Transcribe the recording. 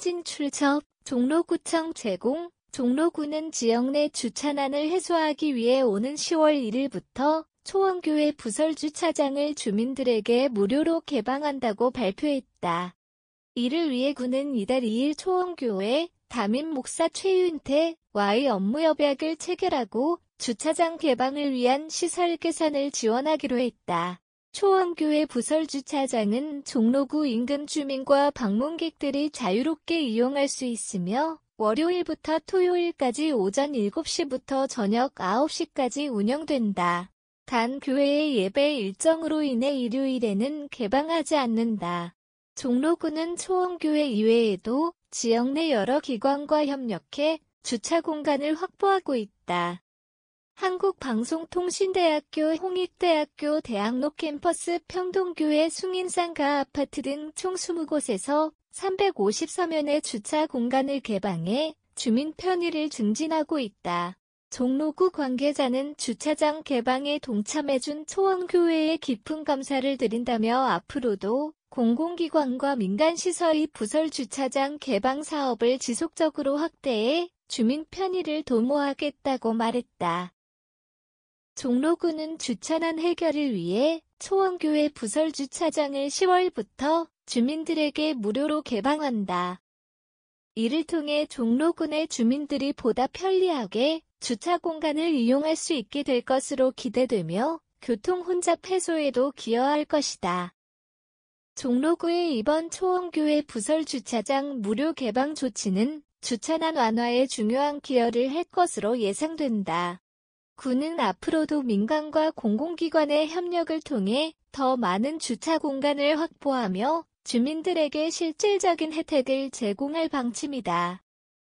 사진 출처, 종로구청 제공, 종로구는 지역 내 주차난을 해소하기 위해 오는 10월 1일부터 초원교회 부설 주차장을 주민들에게 무료로 개방한다고 발표했다. 이를 위해 구는 이달 2일 초원교회 담임 목사 최윤태 와의 업무 협약을 체결하고 주차장 개방을 위한 시설 개선을 지원하기로 했다. 초원교회 부설 주차장은 종로구 인근 주민과 방문객들이 자유롭게 이용할 수 있으며 월요일부터 토요일까지 오전 7시부터 저녁 9시까지 운영된다. 단 교회의 예배 일정으로 인해 일요일에는 개방하지 않는다. 종로구는 초원교회 이외에도 지역 내 여러 기관과 협력해 주차 공간을 확보하고 있다. 한국방송통신대학교 홍익대학교 대학로 캠퍼스 평동교회 숭인상가 아파트 등 총 20곳에서 354면의 주차 공간을 개방해 주민 편의를 증진하고 있다. 종로구 관계자는 주차장 개방에 동참해준 초원교회에 깊은 감사를 드린다며 앞으로도 공공기관과 민간시설의 부설 주차장 개방 사업을 지속적으로 확대해 주민 편의를 도모하겠다고 말했다. 종로구는 주차난 해결을 위해 초원교회 부설 주차장을 10월부터 주민들에게 무료로 개방한다. 이를 통해 종로군의 주민들이 보다 편리하게 주차 공간을 이용할 수 있게 될 것으로 기대되며 교통 혼잡 해소에도 기여할 것이다. 종로구의 이번 초원교회 부설 주차장 무료 개방 조치는 주차난 완화에 중요한 기여를 할 것으로 예상된다. 군은 앞으로도 민간과 공공기관의 협력을 통해 더 많은 주차 공간을 확보하며 주민들에게 실질적인 혜택을 제공할 방침이다.